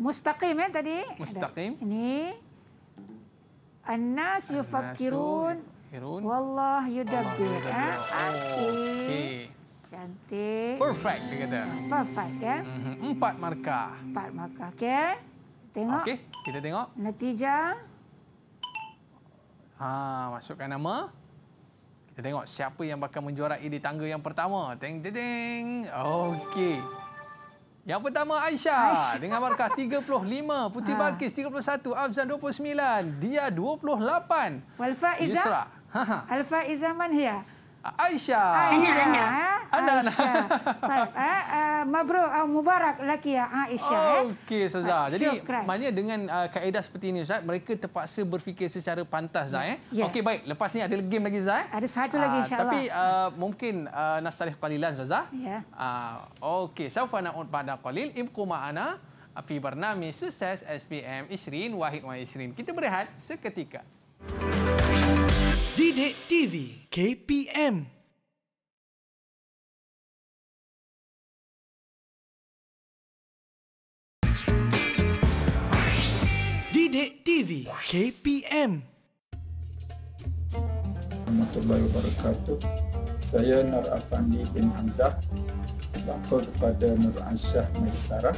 Mustaqim ya tadi. Mustaqim. Ini. Anas yufakirun. Yufakirun. Wallah yudabbir. Ha? Okay. okay. Cantik. Perfect dia kata. Perfect ya. Mhm, empat markah. Empat markah. Okay. Tengok. Okay. Kita tengok. Netijah. Ha, masukkan nama. Kita tengok siapa yang bakal menjuarai di tangga yang pertama. Ting-ting-ting. Okey. Yang pertama Aisyah, Aisyah. dengan markah 35, Puti ha. Balkis 31, Afzan 29, Dia 28. Walfa Izzah. Isra. Ha, ha. Alfa Izzah Manhiyah. Aisyah. Aisyah. Ana, ana. Mabruk, mubarak lelaki ya, ah, Aisyah. Eh. Okey, Ustazah. Jadi, maknanya dengan uh, kaedah seperti ini, Ustaz, mereka terpaksa berfikir secara pantas, Ustaz. Yes. Eh? Yeah. Okey, baik. Lepas ini ada game lagi, Ustaz. Eh? Ada satu lagi, ah, insyaAllah. Tapi, uh, mungkin uh, nasalih qalilan, Ustazah. Ya. Ah, okey, saya nak pada qalil, ibku ma'ana. Api bernama sukses SPM Isrin Wahid Wahid Kita berehat seketika. Musik Didik TV KPM Didik TV KPM Selamat Assalamualaikum para wabarakatuh Saya Nur Afandi bin Hamzah Bapa kepada Nur Ansyah Maisara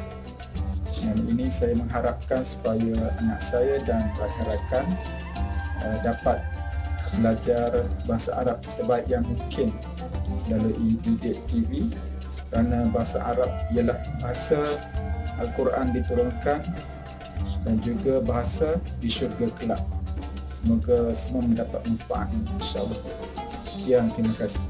Dan ini saya mengharapkan supaya anak saya dan rakan-rakan eh, dapat belajar bahasa Arab sebaik yang mungkin melalui Didik TV kerana bahasa Arab ialah bahasa Al-Quran diturunkan dan juga bahasa di syurga kelak. Semoga semua mendapat manfaat insya-Allah. Sekian terima kasih.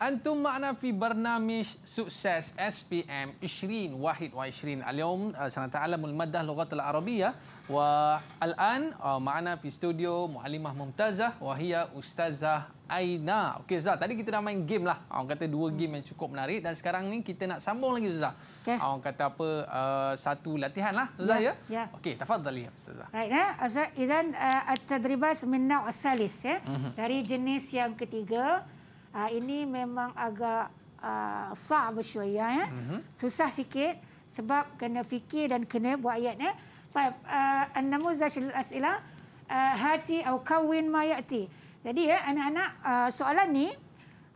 Antum makna fi barnamish sukses SPM Ishrin Wahid wa 20 Al-Yawm uh, eh, Sana ta'alamul maddah lughatul Arabiyah Wa al-an uh, makna fi studio mu'alimah mumtazah Wahia ustazah Aina Okey Zah, tadi kita dah main game lah Orang kata dua hmm. game yang cukup menarik Dan sekarang ni kita nak sambung lagi Zah okay. Orang kata apa, eh, satu latihan lah Zah ya? Ya yeah. Okey, tafadzali Ustazah Baik, ya Zah, izan uh, at-tadribas minna'u salis ya? Dari jenis yang ketiga Uh, ini memang agak uh, sah bersyuai. Ya? Mm-hmm. Susah sikit sebab kena fikir dan kena buat ayat. Ya? Baik, ah, An-Namuzah uh, Asila. Hati atau kawin mayati. Jadi ya, anak-anak, uh, soalan ni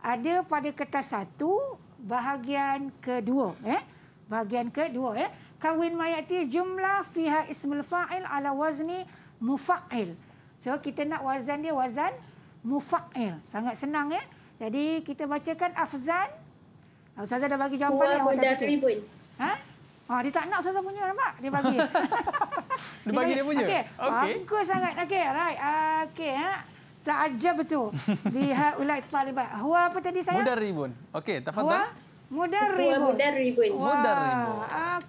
ada pada kertas satu, bahagian kedua. Eh? Bahagian kedua. Eh? Kawin mayati jumlah fiha ismul fa'il ala wazni mufa'il. So, kita nak wazan dia wazan mufa'il. Sangat senang ya. Eh? Jadi kita bacakan Afzan. Ah, Ustazah dah bagi jawapan ni. Buat dari pun. Ha? Ha, dia tak nak Ustazah punya nampak? Dia bagi. dia, dia bagi dia punya? Okey. Okay. Bagus sangat. Okey. Right. Okey. Ha? Tak ajar betul. Biha ulai talibat. Hua apa tadi saya? Mudar ribun. Okey. Tak faham? Mudar ribun. Mudar ribun. Mudar ribun.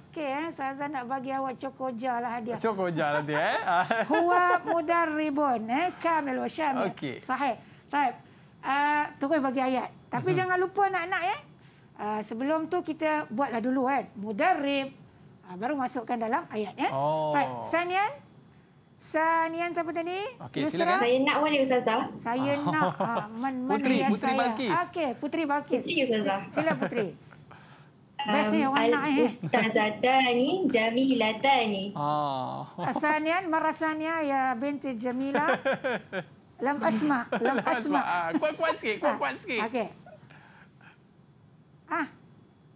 Okey. Ha? Ustazah nak bagi awak cokoja lah hadiah. Cokoja nanti. Lah eh? Hua mudar ribun. Eh? Kamil wa syam. Okey. Sahih. Baik uh, terus bagi ayat. Tapi uh-huh. jangan lupa anak-anak ya. Uh, sebelum tu kita buatlah dulu kan. Mudarib uh, ah, baru masukkan dalam ayat ya. Oh. Baik, Sanian. Sanian siapa tadi? Okey, silakan. Saya nak wali ustazah. Saya oh. nak uh, man, man Putri, Putri saya. Balkis. Okey, Putri Balkis. Putri ustazah. Sila Putri. Um, Al-Ustazatani eh. Jamilatani. Ah. Sanian, marasanya ya binti Jamila. Lam asma. Lam asma. Ah, kuat-kuat sikit. Ah, kuat-kuat sikit. Okey. Ah.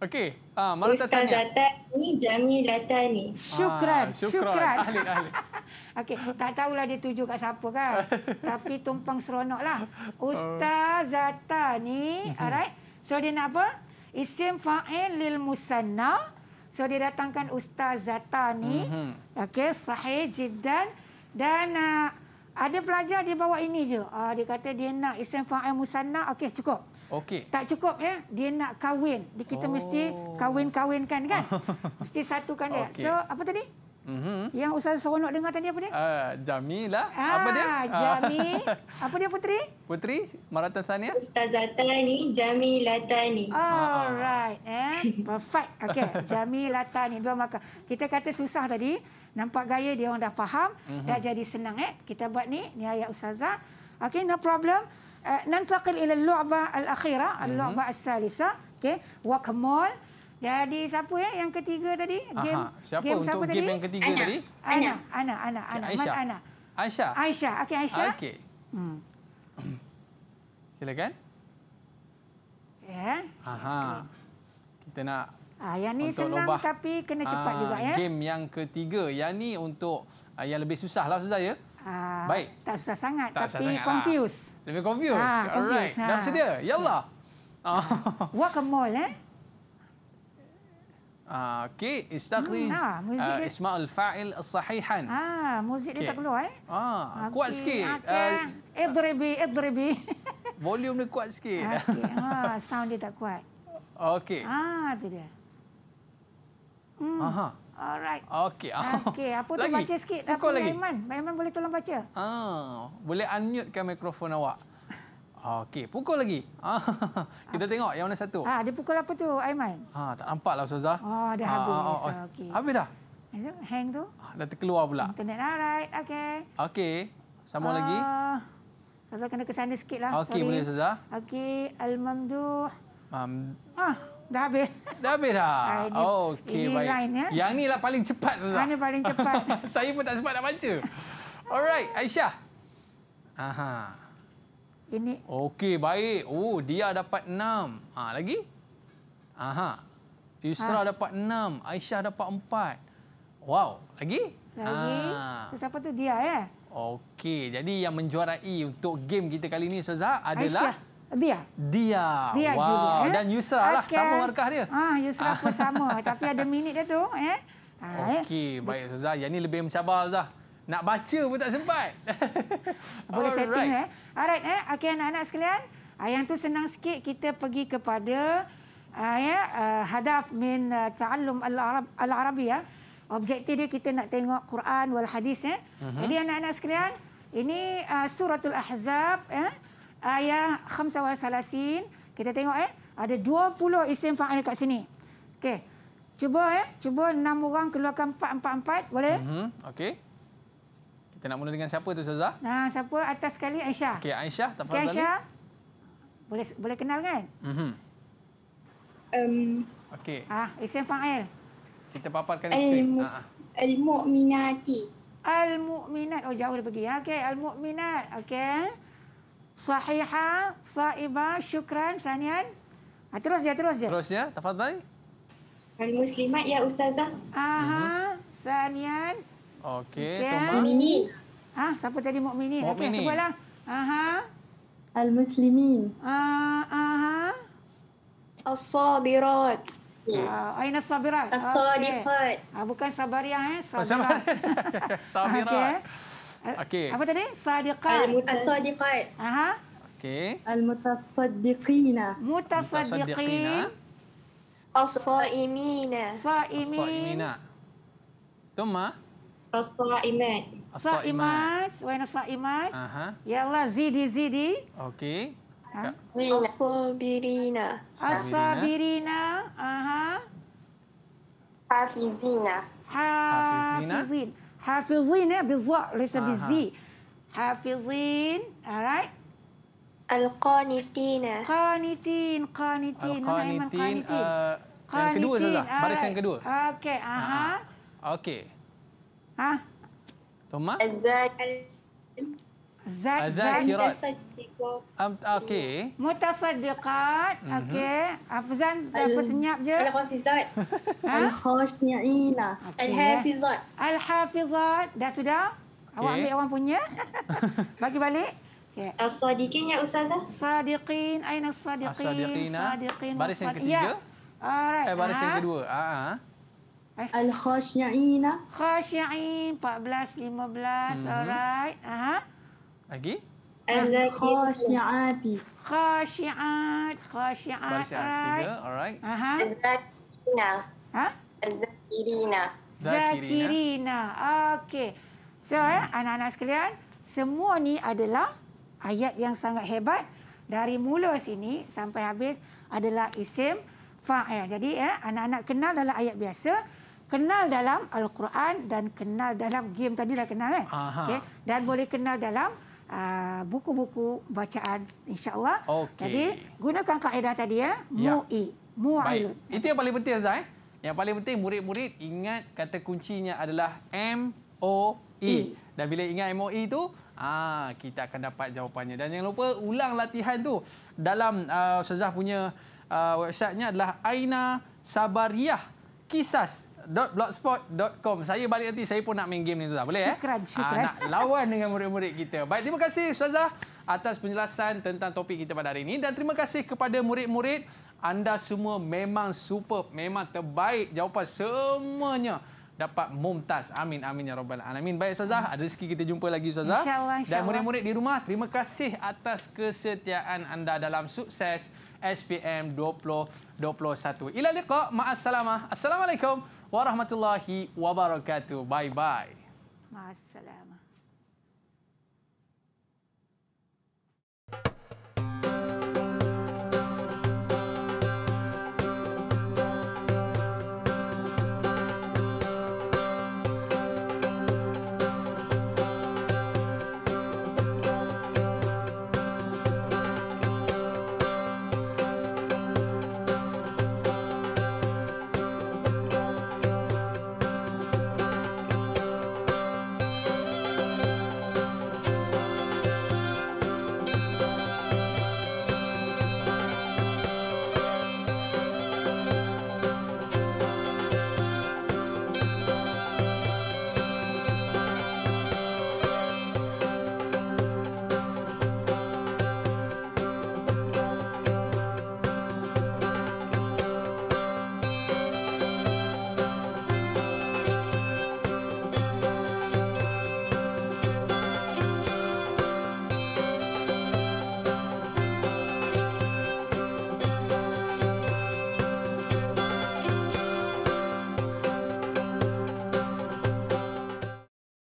Okey. Ah, malu tak tanya. Ustazah ni Jami Latani. Ah, syukran. Ah, syukran. syukran. Ahli, ahli. Okey, tak tahulah dia tuju kat siapa kan. Tapi tumpang seronoklah. Oh. Ustazata ni, mhm. alright. So dia nak apa? Isim fa'il lil musanna. So dia datangkan Ustazata ni. Mhm. Okey, sahih jiddan. Dan uh, ada pelajar dia bawa ini je. Ah dia kata dia nak isim fa'il musanna. Okey cukup. Okey. Tak cukup ya. Dia nak kahwin. Jadi kita oh. mesti kahwin-kahwinkan kan? mesti satukan dia. Okay. So apa tadi? Mm-hmm. Yang usaha seronok dengar tadi apa dia? Uh, ah, Jamilah. Ah, apa dia? Ah. Jami. apa dia Putri? Putri Maratan Tania. Ustazah Tani, Jamilah Tani. Alright. Eh? Perfect. Okay. Jamilah Tani. Dua maka. Kita kata susah tadi. Nampak gaya dia orang dah faham, uh -huh. dah mhm. jadi senang eh. Kita buat ni, ni ayat ustazah. Okey, no problem. Uh, nantaqil ila al-lu'bah al-akhirah, mhm. al-lu'bah as-salisah. Okey, wakmol. Jadi siapa ya yang ketiga tadi? Game siapa, game siapa tadi? game yang ketiga Ana. tadi? Ana, Ana, Ana, Ana. Okay, Aisyah. Ana. Aisyah. Okey, Aisyah. Okey. Hmm. Silakan. Ya. Yeah. Aha. Kita nak Ah, yang ni senang lomba. tapi kena cepat ah, juga ya. Game yang ketiga. Yang ni untuk ah, yang lebih susah lah susah ya. Ah, Baik. Tak susah sangat tak tapi susah confused. Sangat. Lebih confused. Ah, confused. Alright. Ha. Dah sedia? Ya Allah. Ah. ah. Walk a eh. Ah, okay. Istakhrij hmm, ah, uh, ah, Ismail Fa'il Sahihan. Ah, muzik okay. dia tak keluar eh. Ah, okay. kuat sikit. Okay. Uh, idribi, idribi. volume ni kuat sikit. Okay. Ah, sound dia tak kuat. Okay. Ah, tu dia. Hmm. Aha. Alright. Okey. Okey, apa tu baca sikit aku Laiman. Laiman boleh tolong baca? Ah. Boleh unmutekan mikrofon awak. Okey, pukul lagi. Ha, kita ah. tengok yang mana satu. Ah. dia pukul apa tu, Aiman? Ha, tak nampaklah Ustazah. Oh, dah ha, habis. Ha, oh, oh. Okey. Habis dah. hang tu. Dah terkeluar pula. Internet alright. Okey. Okey. Sama uh, lagi. Ah, Ustazah kena ke sana sikitlah. Okey, boleh Ustazah. Okey, al-mamduh. Mam. Ah. Dah habis. Dah habis dah? Ha, Okey, baik. Line, ya? Yang ni lah paling cepat. Mana paling cepat? Saya pun tak sempat nak baca. Alright, Aisyah. Aha. Ini. Okey, baik. Oh, dia dapat enam. Ha, lagi? Aha. Yusra ha. dapat enam. Aisyah dapat empat. Wow, lagi? Lagi. Ha. Siapa tu dia, ya? Okey, jadi yang menjuarai untuk game kita kali ini, Ustazah, adalah... Aisyah. Dia. Dia. Dia wow. juga. Eh? Dan Yusra lah. okay. lah sama markah dia. Ah, Yusra ah. pun sama. Tapi ada minit dia tu. Eh? Ah, eh? Okey, baik Suzah. Yang ni lebih mencabar Suzah. Nak baca pun tak sempat. Boleh setting right. eh. Alright eh. Okey anak-anak sekalian. Ah, yang tu senang sikit kita pergi kepada uh, ya, uh, hadaf min uh, ta'allum al-Arab, al-Arabi ya. Objektif dia kita nak tengok Quran wal hadis ya. Uh-huh. Jadi anak-anak sekalian, ini uh, suratul Ahzab ya. Eh? ayat 35 kita tengok eh ada 20 isim fa'il kat sini. Okey. Cuba eh cuba enam orang keluarkan 444 boleh? Mhm. Okey. Kita nak mula dengan siapa tu Ustazah? Ha nah, siapa atas sekali Aisyah. Okey Aisyah tak apa okay, Aisyah. Ni. Boleh boleh kenal kan? Mhm. Um Okey. Ah isim fa'il. Kita paparkan isim. Al-mus ha. Ah, al-mu'minati. Ah. Al-mu'minat. Oh jauh dah pergi. Okey al-mu'minat. Okey. Sahiha, Saiba, Syukran, Sanian. Ha, ah, terus ya, terus ya. Terus je, tafadzai. Al Muslimat ya Ustazah. Aha, mhm. Sanian. Okey, okay. Mukmini. Ha, ah, siapa tadi Mukmini? Okay sebutlah. Aha. Al Muslimin. Ah, aha. As-sabirat. Ya. Ah, aina sabirat. As-sabirat. Okay. Ah, bukan sabariah eh, oh, sabirat. sabirat. Okey. Apa tadi? Sadiqat. Al-mutasaddiqat. Aha. Okey. Al-mutasaddiqina. Mutasaddiqin. As-saimina. Saimina. Tuma. Ah? As-saimat. Saimat. Wa ina saimat. Aha. Ya Allah zidi zidi. Okey. Ha? As-sabirina. as Aha. Hafizina. Hafizina. Hafizin ya, eh, bizza, lesa bizi. Hafizin, alright. Al-Qanitin. Qanitin, Qanitin. Al-Qanitin, uh, yang kedua saja. Baris yang kedua. Okay, aha. Okay. Ah, Okey. Ha? Tumah? Zakirat. Ah, Am um, okey. Mutasaddiqat. Mm -hmm. Okey. Afzan ah, apa senyap je? Al hafizat. Ha? Al khashniina. Al hafizat. Al hafizat. Dah sudah? Awak ambil orang punya. Bagi balik. Okay. As sadiqin ya ustazah. Eh? Sadiqin. Aina as sadiqin? Ah. Sadiqin. Baris yang ketiga. Ya. Alright. Eh, baris yang kedua. Ha ah. Al khashniina. Khashniin 14 15. Alright. Aha. Lagi. Khashi'ati. Khashi'at. Khashi'at. Alright. Aha. Zakirina. Ha? Zakirina. Zakirina. Okey. So, hmm. eh, anak-anak sekalian, semua ni adalah ayat yang sangat hebat. Dari mula sini sampai habis adalah isim fa'il. Jadi, eh, anak-anak kenal dalam ayat biasa, kenal dalam Al-Quran dan kenal dalam game tadi dah kenal kan? Eh? Okay? Dan boleh kenal dalam Uh, buku-buku uh, bacaan insyaallah. Okay. Jadi gunakan kaedah tadi ya. ya, mu'i, mu'ailun. Baik. Itu yang paling penting Ustaz eh. Yang paling penting murid-murid ingat kata kuncinya adalah M O E. Dan bila ingat M O I e tu, ah kita akan dapat jawapannya. Dan jangan lupa ulang latihan tu dalam uh, Ustazah punya uh, website-nya adalah Aina Sabariah Kisas www.blogspot.com. Saya balik nanti saya pun nak main game ni tu dah. Boleh syukran, eh? Syukran, ah, syukran. Nak lawan dengan murid-murid kita. Baik, terima kasih Ustazah atas penjelasan tentang topik kita pada hari ini dan terima kasih kepada murid-murid. Anda semua memang super memang terbaik jawapan semuanya dapat mumtaz. Amin amin ya rabbal alamin. Baik Ustazah, hmm. ada rezeki kita jumpa lagi Ustazah. Insya-Allah. dan murid-murid di rumah, terima kasih atas kesetiaan anda dalam sukses SPM 2021. Ila liqa, ma'assalamah. Assalamualaikum warahmatullahi wabarakatuh. Bye bye. Wassalamualaikum.